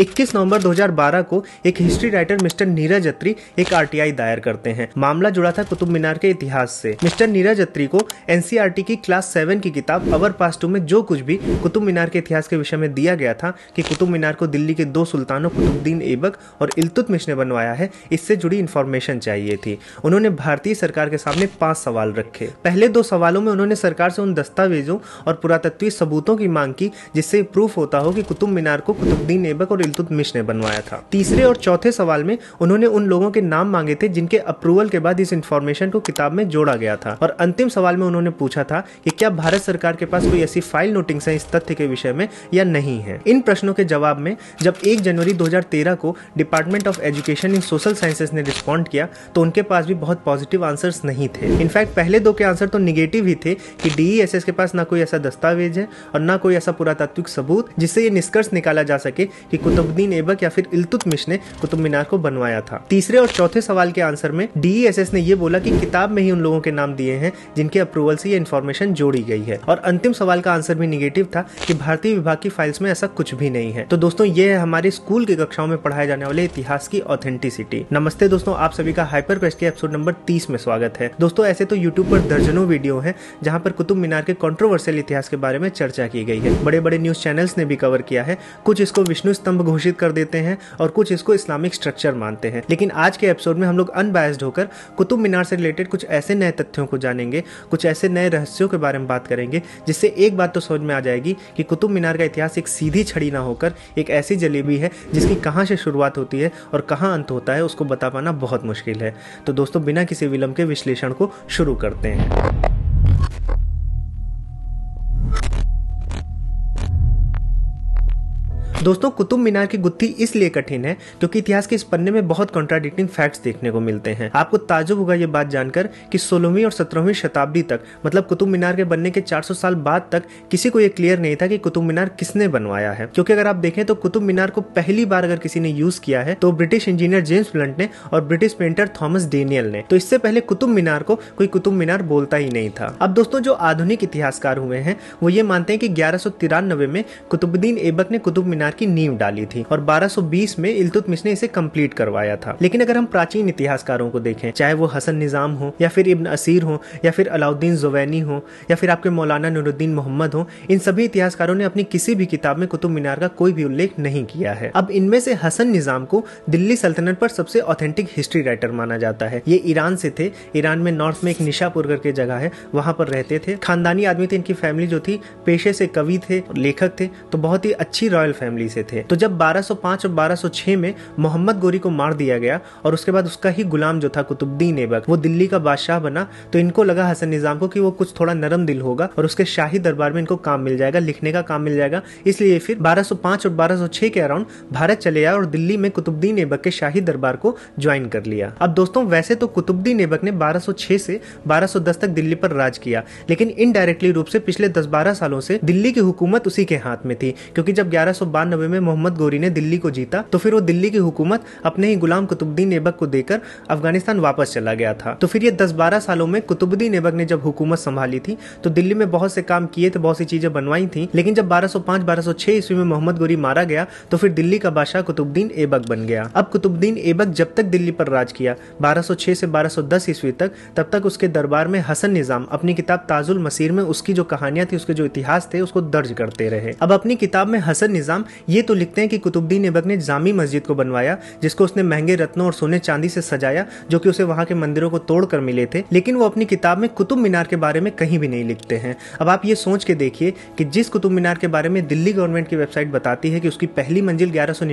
21 नवंबर 2012 को एक history writer mister Neeraj Atri एक आरटीआई दायर करते हैं मामला जुड़ा था कुतुब मीनार के इतिहास से मिस्टर नीरज अत्री को एनसीईआरटी e की क्लास सेवन की किताब अवर पास टू में जो कुछ भी कुतुब मीनार के इतिहास के विषय में दिया गया था कि कुतुब मीनार को दिल्ली के दो सुल्तानों कुतुबुद्दीन एबक और इलतुत ने बनवाया है इससे जुड़ी इन्फॉर्मेशन चाहिए थी उन्होंने भारतीय सरकार के सामने पांच सवाल रखे पहले दो सवालों में उन्होंने सरकार से उन दस्तावेजों और पुरातत्वीय सबूतों की मांग की जिससे प्रूफ होता हो कि कुतुब मीनार को कुतुबुद्दीन ऐबक और इल्तुतमिश ने बनवाया था तीसरे और चौथे सवाल में उन्होंने उन लोगों के नाम मांगे थे जिनके अप्रूवल के बाद इस इन्फॉर्मेशन को किताब में जोड़ा गया था और अंतिम सवाल में उन्होंने पूछा था कि क्या भारत सरकार के पास कोई ऐसी फाइल नोटिंग है इस तथ्य के विषय में या नहीं है इन प्रश्नों के जवाब में जब एक जनवरी दो को department of education in social sciences ने रिस्पॉन्ड किया तो उनके पास भी बहुत पॉजिटिव आंसर नहीं थे इनफैक्ट पहले दो के आंसर तो निगेटिव ही थे कि डीईएसएस e के पास ना कोई ऐसा दस्तावेज है और ना कोई ऐसा पुरातात्विक सबूत जिससे ये निष्कर्ष निकाला जा सके कि कुतुबुद्दीन एबक या फिर इलतुतमिश ने कुतुब मीनार को बनवाया था तीसरे और चौथे सवाल के आंसर में एस e ने यह बोला कि किताब में ही उन लोगों के नाम दिए हैं जिनके अप्रूवल से ये इन्फॉर्मेशन जोड़ी गई है और अंतिम सवाल का आंसर भी निगेटिव था कि भारतीय विभाग की फाइल्स में ऐसा कुछ भी नहीं है तो दोस्तों ये है हमारे स्कूल की कक्षाओं में पढ़ाए जाने वाले इतिहास की ऑथेंटिसिटी नमस्ते दोस्तों आप सभी का हाइपर क्वेस्ट के एपिसोड नंबर तीस में स्वागत है दोस्तों ऐसे तो यूट्यूब पर दर्जनों वीडियो है जहाँ पर कुतुब मीनार के कॉन्ट्रोवर्सियल इतिहास के बारे में चर्चा की गई है बड़े बड़े न्यूज चैनल्स ने भी कवर किया है कुछ इसको विष्णु स्तंभ घोषित कर देते हैं और कुछ इसको इस्लामिक स्ट्रक्चर मानते हैं लेकिन आज के एपिसोड में हम लोग अनबायस्ड होकर कुतुब मीनार से रिलेटेड कुछ ऐसे नए तथ्यों को जानेंगे कुछ ऐसे नए रहस्यों के बारे में बात करेंगे जिससे एक बात तो समझ में आ जाएगी कि कुतुब मीनार का इतिहास एक सीधी छड़ी ना होकर एक ऐसी जलेबी है जिसकी कहाँ से शुरुआत होती है और कहाँ अंत होता है उसको बता पाना बहुत मुश्किल है तो दोस्तों बिना किसी विलंब के विश्लेषण को शुरू करते हैं दोस्तों कुतुब मीनार की गुत्थी इसलिए कठिन है क्योंकि इतिहास के इस पन्ने में बहुत कॉन्ट्राडिक्टिंग फैक्ट्स देखने को मिलते हैं आपको ताजुब होगा ये बात जानकर कि सोलहवीं और सत्रहवीं शताब्दी तक मतलब कुतुब मीनार के बनने के 400 साल बाद तक किसी को ये क्लियर नहीं था कि कुतुब मीनार किसने बनवाया है क्योंकि अगर आप देखें तो कुतुब मीनार को पहली बार अगर किसी ने यूज किया है तो ब्रिटिश इंजीनियर जेम्स ब्लंट ने और ब्रिटिश पेंटर थॉमस डेनियल ने तो इससे पहले कुतुब मीनार को कोई कुतुब मीनार बोलता ही नहीं था अब दोस्तों जो आधुनिक इतिहासकार हुए हैं वो ये मानते हैं कि ग्यारह में कुतुबुद्दीन एबक ने कुतुब मीनार मीनार की नींव डाली थी और 1220 में इलतुतमिश ने इसे कंप्लीट करवाया था लेकिन अगर हम प्राचीन इतिहासकारों को देखें चाहे वो हसन निज़ाम हो या फिर इब्न असीर हो या फिर अलाउद्दीन जुवैनी हो या फिर आपके मौलाना नूरुद्दीन मोहम्मद हो इन सभी इतिहासकारों ने अपनी किसी भी किताब में कुतुब मीनार का कोई भी उल्लेख नहीं किया है अब इनमें से हसन निज़ाम को दिल्ली सल्तनत पर सबसे ऑथेंटिक हिस्ट्री राइटर माना जाता है ये ईरान से थे ईरान में नॉर्थ में एक निशापुर करके जगह है वहाँ पर रहते थे खानदानी आदमी थे इनकी फैमिली जो थी पेशे से कवि थे लेखक थे तो बहुत ही अच्छी रॉयल फैमिली फैमिली से थे तो जब 1205 और 1206 में मोहम्मद गोरी को मार दिया गया और उसके बाद उसका ही गुलाम जो था कुतुबद्दीन ऐबक वो दिल्ली का बादशाह बना तो इनको लगा हसन निजाम को कि वो कुछ थोड़ा नरम दिल होगा और उसके शाही दरबार में इनको काम मिल जाएगा लिखने का काम मिल जाएगा इसलिए फिर 1205 और 1206 के अराउंड भारत चले आया और दिल्ली में कुतुबद्दीन ऐबक के शाही दरबार को ज्वाइन कर लिया अब दोस्तों वैसे तो कुतुबद्दीन ऐबक ने 1206 से 1210 तक दिल्ली पर राज किया लेकिन इनडायरेक्टली रूप से पिछले 10-12 सालों से दिल्ली की हुकूमत उसी के हाथ में थी क्योंकि जब ग्यारह बानबे में मोहम्मद गोरी ने दिल्ली को जीता तो फिर वो दिल्ली की हुकूमत अपने ही गुलाम कुतुबुद्दीन ऐबक को देकर अफगानिस्तान वापस चला गया था तो फिर ये 10 बारह सालों में कुतुबुद्दीन ऐबक ने जब हुकूमत संभाली थी तो दिल्ली में बहुत से काम किए थे बहुत सी चीजें बनवाई थी लेकिन जब 1205 1206 ईस्वी में मोहम्मद गोरी मारा गया तो फिर दिल्ली का बादशाह कुतुबुद्दीन ऐबक बन गया अब कुतुबुद्दीन ऐबक जब तक दिल्ली पर राज किया बारह से दस ईस्वी तक तब तक उसके दरबार में हसन निजाम अपनी किताब ताजुल मसीर में उसकी जो कहानियां थी उसके जो इतिहास थे उसको दर्ज करते रहे अब अपनी किताब में हसन निजाम ये तो लिखते हैं कि कुतुबुद्दीन ऐबक ने जामी मस्जिद को बनवाया जिसको उसने महंगे रत्नों और सोने चांदी से सजाया जो कि उसे वहां के मंदिरों को तोड़कर मिले थे लेकिन वो अपनी किताब में कुतुब मीनार के बारे में कहीं भी नहीं लिखते हैं अब आप ये सोच के देखिए कि जिस कुतुब मीनार के बारे में दिल्ली गवर्नमेंट की वेबसाइट बताती है कि उसकी पहली मंजिल ग्यारह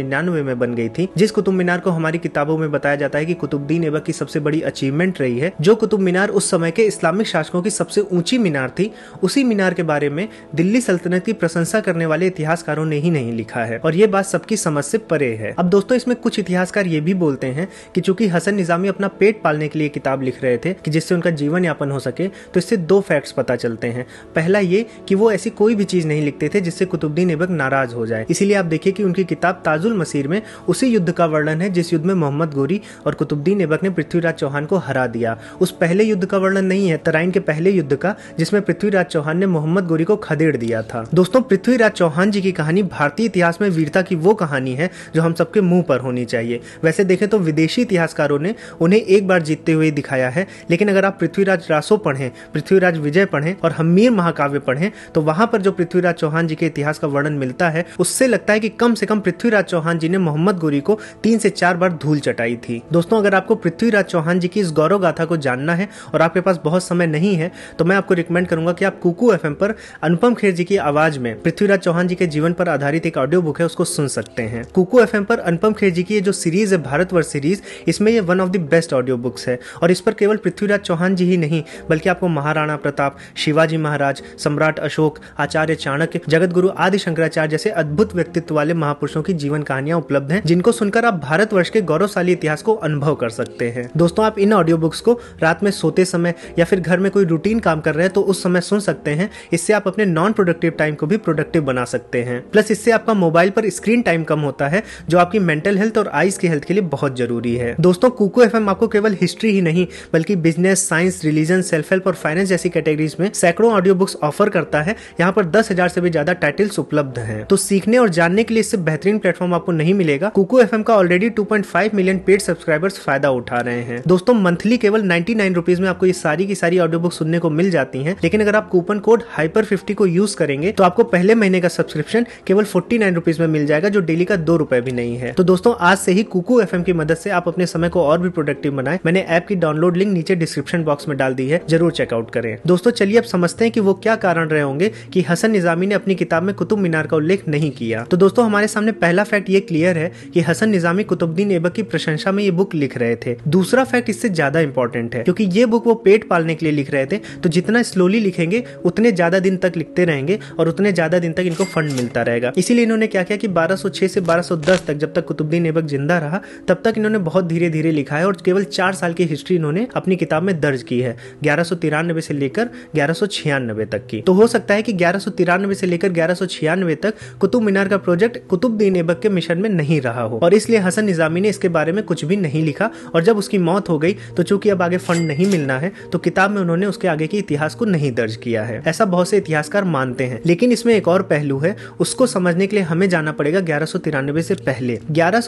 में बन गई थी जिस कुतुब मीनार को हमारी किताबों में बताया जाता है कि कुतुबुद्दीन ऐबक की सबसे बड़ी अचीवमेंट रही है जो कुतुब मीनार उस समय के इस्लामिक शासकों की सबसे ऊंची मीनार थी उसी मीनार के बारे में दिल्ली सल्तनत की प्रशंसा करने वाले इतिहासकारों ने ही नहीं लिखा लिखा है और ये बात सबकी समझ से परे है अब दोस्तों इसमें कुछ इतिहासकार ये भी बोलते हैं कि चूंकि हसन निजामी अपना पेट पालने के लिए किताब लिख रहे थे कि जिससे उनका जीवन यापन हो सके तो इससे दो फैक्ट्स पता चलते हैं पहला ये कि वो ऐसी कोई भी चीज नहीं लिखते थे जिससे कुतुबुद्दीन ऐबक नाराज हो जाए इसीलिए आप देखिए कि उनकी किताब ताजुल मसीर में उसी युद्ध का वर्णन है जिस युद्ध में मोहम्मद गोरी और कुतुबुद्दीन ऐबक ने पृथ्वीराज चौहान को हरा दिया उस पहले युद्ध का वर्णन नहीं है तराइन के पहले युद्ध का जिसमें पृथ्वीराज चौहान ने मोहम्मद गोरी को खदेड़ दिया था दोस्तों पृथ्वीराज चौहान जी की कहानी भारतीय इतिहास इतिहास में वीरता की वो कहानी है जो हम सबके मुंह पर होनी चाहिए वैसे देखें तो विदेशी इतिहासकारों ने उन्हें एक बार जीतते हुए दिखाया है लेकिन अगर आप पृथ्वीराज रासो पढ़ें पृथ्वीराज विजय पढ़ें और हमीर महाकाव्य पढ़ें तो वहां पर जो पृथ्वीराज चौहान जी के इतिहास का वर्णन मिलता है उससे लगता है कि कम से कम पृथ्वीराज चौहान जी ने मोहम्मद गोरी को तीन से चार बार धूल चटाई थी दोस्तों अगर आपको पृथ्वीराज चौहान जी की इस गौरव गाथा को जानना है और आपके पास बहुत समय नहीं है तो मैं आपको रिकमेंड करूंगा कि आप कुकू एफ पर अनुपम खेर जी की आवाज में पृथ्वीराज चौहान जी के जीवन पर आधारित एक ऑडियो बुक है उसको सुन सकते हैं कुकू एफ पर अनुपम खेर जी की ये जो सीरीज है भारत वर्ष सीरीज इसमें ये one of the best audio books है और इस पर केवल पृथ्वीराज चौहान जी ही नहीं बल्कि आपको महाराणा प्रताप शिवाजी महाराज सम्राट अशोक आचार्य चाणक्य जगत गुरु आदि शंकराचार्य जैसे अद्भुत व्यक्तित्व वाले महापुरुषों की जीवन कहानियां उपलब्ध हैं जिनको सुनकर आप भारत वर्ष के गौरवशाली इतिहास को अनुभव कर सकते हैं दोस्तों आप इन ऑडियो बुक्स को रात में सोते समय या फिर घर में कोई रूटीन काम कर रहे हैं तो उस समय सुन सकते हैं इससे आप अपने नॉन प्रोडक्टिव टाइम को भी प्रोडक्टिव बना सकते हैं प्लस इससे आपका आपका मोबाइल पर स्क्रीन टाइम कम होता है जो आपकी मेंटल हेल्थ और आईज की हेल्थ के लिए बहुत जरूरी है दोस्तों कुको एफ आपको केवल हिस्ट्री ही नहीं बल्कि business science religion self help और फाइनेंस जैसी कैटेगरीज में सैकड़ों ऑडियो बुक्स ऑफर करता है यहाँ पर दस हजार से भी ज्यादा टाइटल्स उपलब्ध है तो सीखने और जानने के लिए इससे बेहतरीन प्लेटफॉर्म आपको नहीं मिलेगा कुको एफ का already two million paid subscribers फायदा उठा रहे हैं दोस्तों मंथली केवल 99 रुपीस में आपको ये सारी की सारी ऑडियो बुक सुनने को मिल जाती है लेकिन अगर आप कूपन कोड हाइपर फिफ्टी को यूज करेंगे तो आपको पहले महीने का सब्सक्रिप्शन केवल फोर्टी नाइन रुपीज में मिल जाएगा जो डेली का दो रुपए भी नहीं है तो दोस्तों आज से ही कुकू एफ की मदद से आप अपने समय को और भी प्रोडक्टिव बनाए मैंने ऐप की डाउनलोड लिंक नीचे डिस्क्रिप्शन बॉक्स में डाल दी है जरूर चेकआउट करें दोस्तों चलिए अब समझते हैं कि वो क्या कारण रहे होंगे कि हसन निजामी ने अपनी किताब में कुतुब मीनार का उल्लेख नहीं किया तो दोस्तों हमारे सामने पहला फैक्ट ये क्लियर है कि हसन निजामी कुतुबुद्दीन ऐबक की प्रशंसा में ये बुक लिख रहे थे दूसरा फैक्ट इससे ज्यादा इंपॉर्टेंट है क्योंकि ये बुक वो पेट पालने के लिए लिख रहे थे तो जितना स्लोली लिखेंगे उतने ज्यादा दिन तक लिखते रहेंगे और उतने ज्यादा दिन तक इनको फंड मिलता रहेगा इसीलिए इन्होंने क्या किया कि 1206 से 1210 तक जब तक कुतुबुद्दीन ऐबक जिंदा रहा तब तक इन्होंने बहुत धीरे धीरे लिखा है और केवल चार साल की हिस्ट्री इन्होंने अपनी किताब में दर्ज की है ग्यारह से लेकर ग्यारह तक की तो हो सकता है कि ग्यारह से लेकर ग्यारह तक कुतुब मीनार का प्रोजेक्ट कुतुबुद्दीन ऐबक के मिशन में नहीं रहा हो और इसलिए हसन निजामी ने इसके बारे में कुछ भी नहीं लिखा और जब उसकी मौत हो गई तो चूंकि अब आगे फंड नहीं मिलना है तो किताब में उन्होंने उसके आगे के इतिहास को नहीं दर्ज किया है ऐसा बहुत से इतिहासकार मानते हैं लेकिन इसमें एक और पहलू है उसको समझने के लिए हमें जाना पड़ेगा ग्यारह से पहले ग्यारह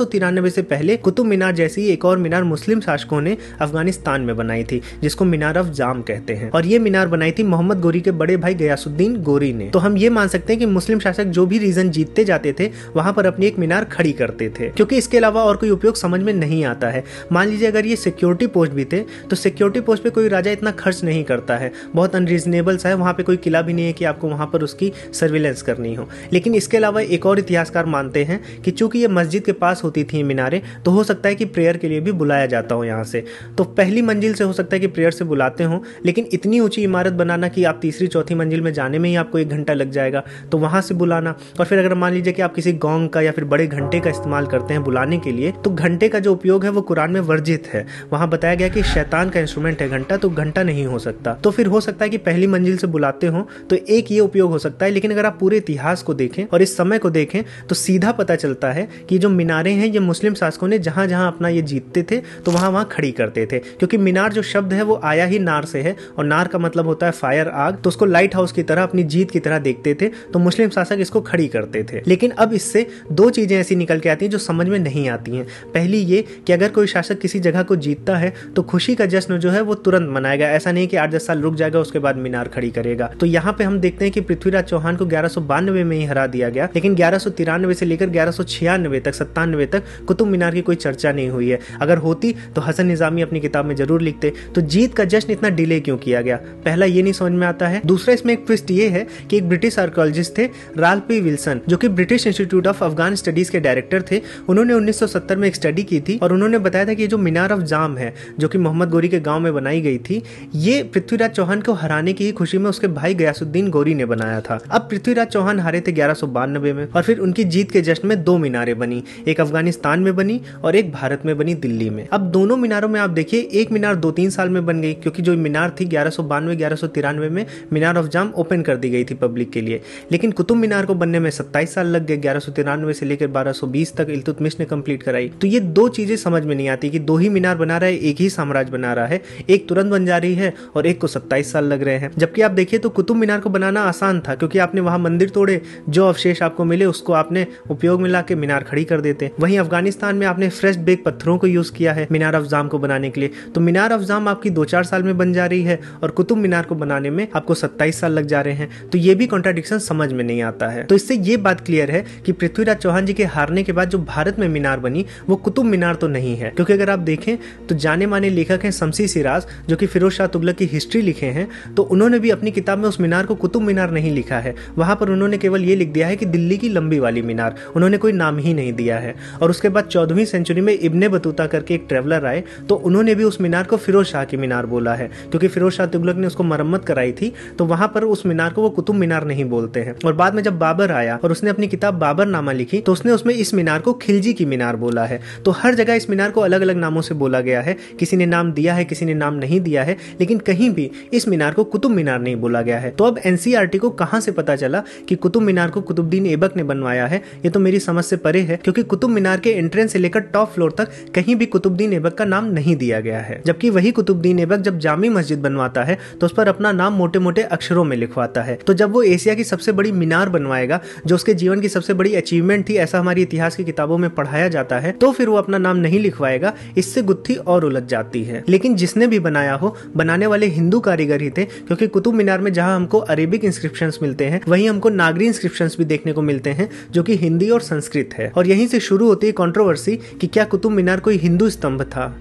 से पहले कुतुब मीनार जैसी एक और मीनार मुस्लिम शासकों ने अफगानिस्तान में बनाई थी जिसको मीनार ऑफ जाम कहते हैं और ये मीनार बनाई थी मोहम्मद गोरी के बड़े भाई गयासुद्दीन गोरी ने तो हम ये मान सकते हैं कि मुस्लिम शासक जो भी रीजन जीतते जाते थे वहां पर अपनी एक मीनार खड़ी करते थे क्योंकि इसके अलावा और कोई उपयोग समझ में नहीं आता है मान लीजिए अगर ये सिक्योरिटी पोस्ट भी थे तो सिक्योरिटी पोस्ट पे कोई राजा इतना खर्च नहीं करता है बहुत अनरीजनेबल सा है वहाँ पे कोई किला भी नहीं है कि आपको वहाँ पर उसकी सर्विलेंस करनी हो लेकिन इसके अलावा एक और इतिहासकार मानते हैं कि चूंकि ये मस्जिद के पास होती थी मीनारें तो हो सकता है कि प्रेयर के लिए भी बुलाया जाता हो यहाँ से तो पहली मंजिल से हो सकता है कि प्रेयर से बुलाते हों लेकिन इतनी ऊंची इमारत बनाना कि आप तीसरी चौथी मंजिल में जाने में ही आपको एक घंटा लग जाएगा तो वहां से बुलाना और फिर अगर मान लीजिए कि आप किसी गोंग का या फिर बड़े घंटे का इस्तेमाल करते हैं बुलाने के लिए तो घंटे का जो उपयोग है वो कुरान में वर्जित है वहां बताया गया कि शैतान का इंस्ट्रूमेंट है घंटा तो घंटा नहीं हो सकता तो फिर हो सकता है कि पहली मंजिल से बुलाते हो तो एक ये उपयोग हो सकता है लेकिन अगर आप पूरे इतिहास को देखें और इस समय को देखें तो सीधा पता चलता है कि जो मीनारे हैं ये मुस्लिम शासकों ने जहां जहां अपना ये जीतते थे तो वहां वहां खड़ी करते थे क्योंकि मीनार जो शब्द है वो आया ही नार से है और नार का मतलब होता है फायर आग तो उसको लाइट हाउस की तरह अपनी जीत की तरह देखते थे तो मुस्लिम शासक इसको खड़ी करते थे लेकिन अब इससे दो चीज़ें ऐसी निकल के आती हैं जो समझ में नहीं आती हैं पहली ये कि अगर कोई शासक किसी जगह को जीतता है तो खुशी का जश्न जो है वो तुरंत मनाएगा ऐसा नहीं कि आठ दस साल रुक जाएगा उसके बाद मीनार खड़ी करेगा तो यहाँ पे हम देखते हैं कि पृथ्वीराज चौहान को ग्यारह में ही हरा दिया गया लेकिन ग्यारह से लेकर ग्यारह तक सत्तानवे तक कुतुब मीनार की कोई चर्चा नहीं हुई है अगर होती तो हसन निजामी अपनी किताब में जरूर लिखते तो जीत का जश्न इतना डिले क्यों किया गया पहला ये नहीं समझ में आता है दूसरा इसमें एक ट्विस्ट ये है कि एक ब्रिटिश आर्कोलॉजिस्ट थे राल पी विल्सन जो कि British institute of Afghan studies के डायरेक्टर थे उन्होंने 1970 में एक स्टडी की थी और उन्होंने बताया था कि जो मीनार ऑफ जाम है जो कि मोहम्मद गोरी के गांव में बनाई गई थी ये पृथ्वीराज चौहान को हराने की ही खुशी में उसके भाई गयासुद्दीन गोरी ने बनाया था अब पृथ्वीराज चौहान हारे थे ग्यारह में में और फिर उनकी जीत के जश्न में दो मीनारें बनी एक अफगानिस्तान में बनी और एक भारत में बनी दिल्ली में अब दोनों मीनारों में आप देखिए एक मीनार दो तीन साल में बन गई क्योंकि जो मीनार थी ग्यारह सौ बानवे में मीनार ऑफ जाम ओपन कर दी गई थी पब्लिक के लिए लेकिन कुतुब मीनार को बनने में सत्ताईस साल लग गए ग्यारह तिरानवे से लेकर बारह सौ बीस तक इलतुतमिश ने कंप्लीट कराई तो ये दो चीजें समझ में नहीं आती कि दो ही मीनार बना रहा है एक ही साम्राज्य बना रहा है एक तुरंत बन जा रही है और एक को सत्ताईस साल लग रहे हैं जबकि आप देखिए तो कुतुब मीनार को बनाना आसान था क्योंकि आपने वहां मंदिर तोड़े जो अवशेष आपको मिले उसको आपने उपयोग में ला के मीनार खड़ी कर देते वहीं अफगानिस्तान में आपने फ्रेश बेग पत्थरों को यूज किया है मीनार अफजाम को बनाने के लिए तो मीनार अफजाम आपकी दो चार साल में बन जा रही है और कुतुब मीनार को बनाने में आपको सत्ताईस साल लग जा रहे हैं तो ये भी कॉन्ट्राडिक्शन समझ में नहीं आता है तो इससे ये बात क्लियर है कि पृथ्वीराज चौहान जी के हारने के बाद जो भारत में मीनार बनी वो कुतुब मीनार तो नहीं है क्योंकि अगर आप देखें तो जाने माने लेखक हैं शमसी सिराज जो कि फिरोज शाह तुगलक की हिस्ट्री लिखे हैं तो उन्होंने भी अपनी किताब में उस मीनार को कुतुब मीनार नहीं लिखा है वहां पर उन्होंने केवल ये लिख दिया है कि दिल्ली की की लंबी वाली मीनार उन्होंने कोई नाम ही नहीं दिया है और उसके बाद चौदहवीं सेंचुरी में इब्ने बतूता करके एक ट्रेवलर आए तो उन्होंने भी उस मीनार को फिरोज शाह की मीनार बोला है क्योंकि फिरोज शाह तुगलक ने उसको मरम्मत कराई थी तो वहां पर उस मीनार को वो कुतुब मीनार नहीं बोलते हैं और बाद में जब बाबर आया और उसने अपनी किताब बाबर नामा लिखी तो उसने उसमें इस मीनार को खिलजी की मीनार बोला है तो हर जगह इस मीनार को अलग अलग नामों से बोला गया है किसी ने नाम दिया है किसी ने नाम नहीं दिया है लेकिन कहीं भी इस मीनार को कुतुब मीनार नहीं बोला गया है तो अब एनसीआरटी e को कहां से पता चला कि कुतुब मीनार को कुतुबुद्दीन ऐबक ने बनवाया है ये तो मेरी समझ से परे है क्योंकि कुतुब मीनार के एंट्रेंस से लेकर टॉप फ्लोर तक कहीं भी कुतुबद्दीन ऐबक का नाम नहीं दिया गया है जबकि वही कुतुबद्दीन ऐबक जब जामी मस्जिद बनवाता है तो उस पर अपना नाम मोटे मोटे अक्षरों में लिखवाता है तो जब वो एशिया की सबसे बड़ी मीनार बनवाएगा जो उसके जीवन की सबसे बड़ी अचीवमेंट थी ऐसा हमारी इतिहास की किताबों में पढ़ाया जाता है तो फिर वो अपना नाम नहीं लिखवाएगा इससे गुत्थी और उलझ जाती है लेकिन जिसने भी बनाया हो बनाने वाले हिंदू कारीगर ही थे क्योंकि कुतुब मीनार में जहाँ हमको अरेबिक इंस्क्रिप्शन मिलते हैं वही हमको नागरी इंस्क्रिप्शन भी देखने को मिलते मिलते हैं जो कि हिंदी और संस्कृत है और यहीं से शुरू होती है कॉन्ट्रोवर्सी कि क्या कुतुब मीनार कोई हिंदू स्तंभ था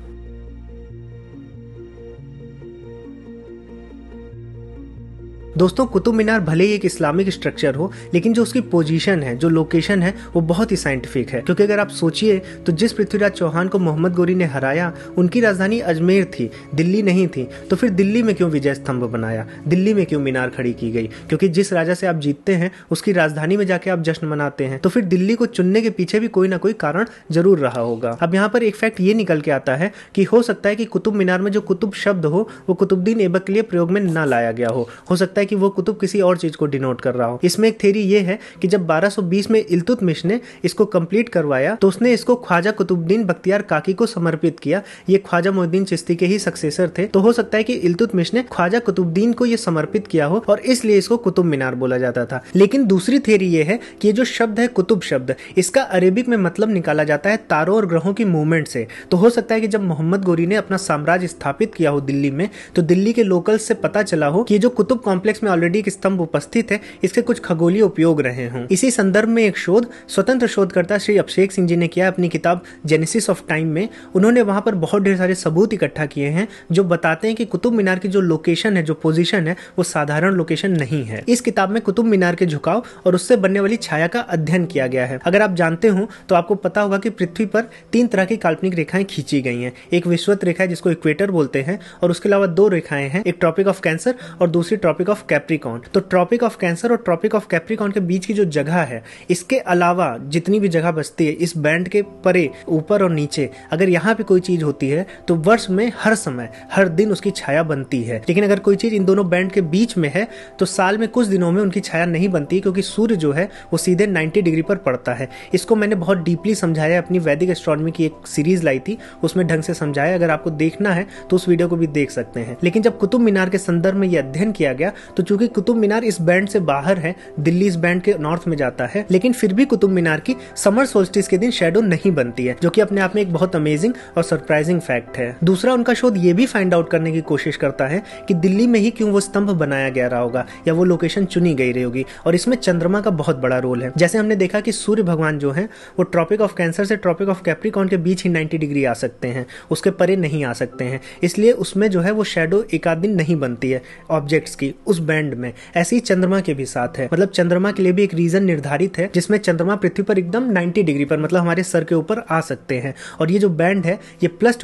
दोस्तों कुतुब मीनार भले ही एक इस्लामिक स्ट्रक्चर हो लेकिन जो उसकी पोजीशन है जो लोकेशन है वो बहुत ही साइंटिफिक है क्योंकि अगर आप सोचिए तो जिस पृथ्वीराज चौहान को मोहम्मद गोरी ने हराया उनकी राजधानी अजमेर थी दिल्ली नहीं थी तो फिर दिल्ली में क्यों विजय स्तंभ बनाया दिल्ली में क्यों मीनार खड़ी की गई क्योंकि जिस राजा से आप जीतते हैं उसकी राजधानी में जाके आप जश्न मनाते हैं तो फिर दिल्ली को चुनने के पीछे भी कोई ना कोई कारण जरूर रहा होगा अब यहाँ पर एक फैक्ट ये निकल के आता है कि हो सकता है कि कुतुब मीनार में जो कुतुब शब्द हो वो कुतुबुद्दीन ऐबक के लिए प्रयोग में ना लाया गया हो, हो सकता है है कि वो कुतुब किसी और चीज़ को डिनोट कर रहा हो इसमें एक थेरी ये है कि जब 1220 में इल्तुतमिश ने इसको कंप्लीट करवाया तो उसने इसको ख्वाजा कुतुबुद्दीन बख्तियार काकी को समर्पित किया ये ख्वाजा मोहद्दीन चिश्ती के ही सक्सेसर थे तो हो सकता है कि इल्तुतमिश ने ख्वाजा कुतुबुद्दीन को ये समर्पित किया हो और इसलिए इसको कुतुब मीनार बोला जाता था लेकिन दूसरी थेरी ये है कि ये जो शब्द है कुतुब शब्द इसका अरेबिक में मतलब निकाला जाता है तारों और ग्रहों की मूवमेंट से तो हो सकता है कि जब मोहम्मद गोरी ने अपना साम्राज्य स्थापित किया हो दिल्ली में तो दिल्ली के लोकल से पता चला हो कि ये जो कुतुब कॉम्प्लेक्स कॉम्प्लेक्स में ऑलरेडी एक स्तंभ उपस्थित है इसके कुछ खगोलीय उपयोग रहे हों इसी संदर्भ में एक शोध स्वतंत्र शोधकर्ता श्री अभिषेक सिंह जी ने किया अपनी किताब जेनेसिस ऑफ टाइम में उन्होंने वहां पर बहुत ढेर सारे सबूत इकट्ठा किए हैं जो बताते हैं कि कुतुब मीनार की जो लोकेशन है जो पोजिशन है वो साधारण लोकेशन नहीं है इस किताब में कुतुब मीनार के झुकाव और उससे बनने वाली छाया का अध्ययन किया गया है अगर आप जानते हो तो आपको पता होगा कि पृथ्वी पर तीन तरह की काल्पनिक रेखाएं खींची गई हैं एक विश्वत रेखा है जिसको इक्वेटर बोलते हैं और उसके अलावा दो रेखाएं हैं एक ट्रॉपिक ऑफ कैंसर और दूसरी ट्रॉपिक ऑफ ऑफ कैप्रिकॉन तो ट्रॉपिक ऑफ कैंसर और ट्रॉपिक ऑफ कैप्रिकॉन के बीच की जो जगह है इसके अलावा जितनी भी जगह बचती है इस बैंड के परे ऊपर और नीचे अगर यहाँ पे कोई चीज होती है तो वर्ष में हर समय हर दिन उसकी छाया बनती है लेकिन अगर कोई चीज इन दोनों बैंड के बीच में है तो साल में कुछ दिनों में उनकी छाया नहीं बनती क्योंकि सूर्य जो है वो सीधे 90 डिग्री पर पड़ता है इसको मैंने बहुत डीपली समझाया अपनी वैदिक एस्ट्रोनॉमी की एक सीरीज लाई थी उसमें ढंग से समझाया अगर आपको देखना है तो उस वीडियो को भी देख सकते हैं लेकिन जब कुतुब मीनार के संदर्भ में यह अध्ययन किया गया तो चूंकि कुतुब मीनार इस बैंड से बाहर है दिल्ली इस बैंड के नॉर्थ में जाता है लेकिन फिर भी कुतुब मीनार की समर सोल्स्टिस के दिन शेडो नहीं बनती है जो कि अपने आप में एक बहुत अमेजिंग और सरप्राइजिंग फैक्ट है दूसरा उनका शोध ये भी फाइंड आउट करने की कोशिश करता है कि दिल्ली में ही क्यों वो स्तंभ बनाया गया रहा होगा या वो लोकेशन चुनी गई रही होगी और इसमें चंद्रमा का बहुत बड़ा रोल है जैसे हमने देखा कि सूर्य भगवान जो है वो ट्रॉपिक ऑफ कैंसर से ट्रॉपिक ऑफ कैप्रिकॉन के बीच ही नाइन्टी डिग्री आ सकते हैं उसके परे नहीं आ सकते हैं इसलिए उसमें जो है वो शेडो एक आध दिन नहीं बनती है ऑब्जेक्ट्स की उस बैंड में ऐसे ही चंद्रमा के भी साथ है मतलब चंद्रमा के लिए भी एक रीजन निर्धारित है जिसमें चंद्रमा पृथ्वी पर एकदम 90 डिग्री पर मतलब हमारे सर के ऊपर आ सकते हैं और ये जो बैंड है ये प्लस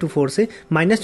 टू फोर से माइनस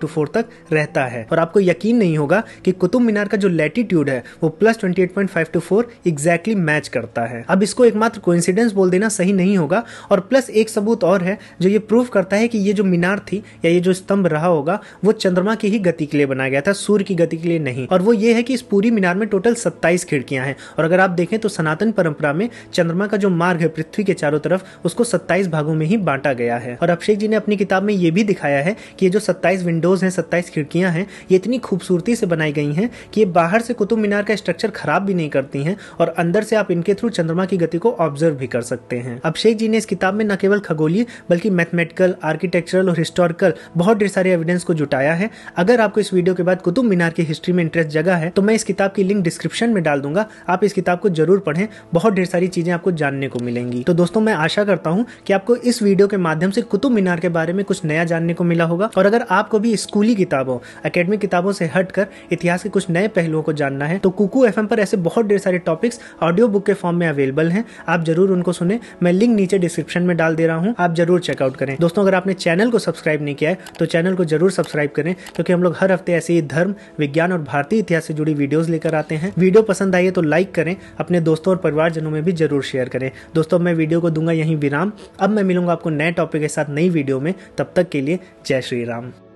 टू फोर तक रहता है और आपको यकीन नहीं होगा कि कुतुब मीनार का जो लेटीट्यूड है वो plus twenty two four exactly match करता है अब इसको एकमात्र कोइंसिडेंस बोल देना सही नहीं होगा और प्लस एक सबूत और है जो ये प्रूव करता है कि ये जो मीनार थी या ये जो स्तंभ रहा होगा वो चंद्रमा की ही गति के लिए बनाया गया था सूर्य की गति के लिए नहीं और वो ये है कि इस पूरी मीनार में टोटल सत्ताईस खिड़कियां हैं और अगर आप देखें तो सनातन परंपरा में चंद्रमा का जो मार्ग है पृथ्वी के चारों तरफ उसको सत्ताईस भागों में ही बांटा गया है और अभिषेक जी ने अपनी किताब में ये भी दिखाया है कि ये जो सत्ताईस विंडोज हैं सत्ताईस खिड़कियां हैं ये इतनी खूबसूरती से बनाई गई हैं कि ये बाहर से कुतुब मीनार का स्ट्रक्चर खराब भी नहीं करती हैं और अंदर से आप इनके थ्रू चंद्रमा की गति को ऑब्जर्व भी कर सकते हैं अभिषेक जी ने इस किताब में न केवल खगोलीय बल्कि मैथमेटिकल आर्किटेक्चरल और हिस्टोरिकल बहुत ढेर सारे एविडेंस को जुटाया है अगर आपको इस वीडियो के बाद कुतुब मीनार की हिस्ट्री हिस्ट्री में इंटरेस्ट जगह है तो मैं इस किताब की लिंक डिस्क्रिप्शन में डाल दूंगा आप इस किताब को जरूर पढ़ें बहुत ढेर सारी चीजें आपको जानने को मिलेंगी तो दोस्तों मैं आशा करता हूँ कि आपको इस वीडियो के माध्यम से कुतुब मीनार के बारे में कुछ नया जानने को मिला होगा और अगर आपको भी स्कूली किताबों अकेडमिक किताबों से हटकर इतिहास के कुछ नए पहलुओं को जानना है तो कुकू एफ पर ऐसे बहुत ढेर सारे टॉपिक्स ऑडियो बुक के फॉर्म में अवेलेबल है आप जरूर उनको सुने मैं लिंक नीचे डिस्क्रिप्शन में डाल दे रहा हूँ आप जरूर चेकआउट करें दोस्तों अगर आपने चैनल को सब्सक्राइब नहीं किया है तो चैनल को जरूर सब्सक्राइब करें क्योंकि हम लोग हर हफ्ते ऐसे ही धर्म विज्ञान और और भारतीय इतिहास से जुड़ी वीडियोस लेकर आते हैं वीडियो पसंद आई है तो लाइक करें अपने दोस्तों और परिवारजनों में भी जरूर शेयर करें दोस्तों मैं वीडियो को दूंगा यहीं विराम अब मैं मिलूंगा आपको नए टॉपिक के साथ नई वीडियो में तब तक के लिए जय श्री राम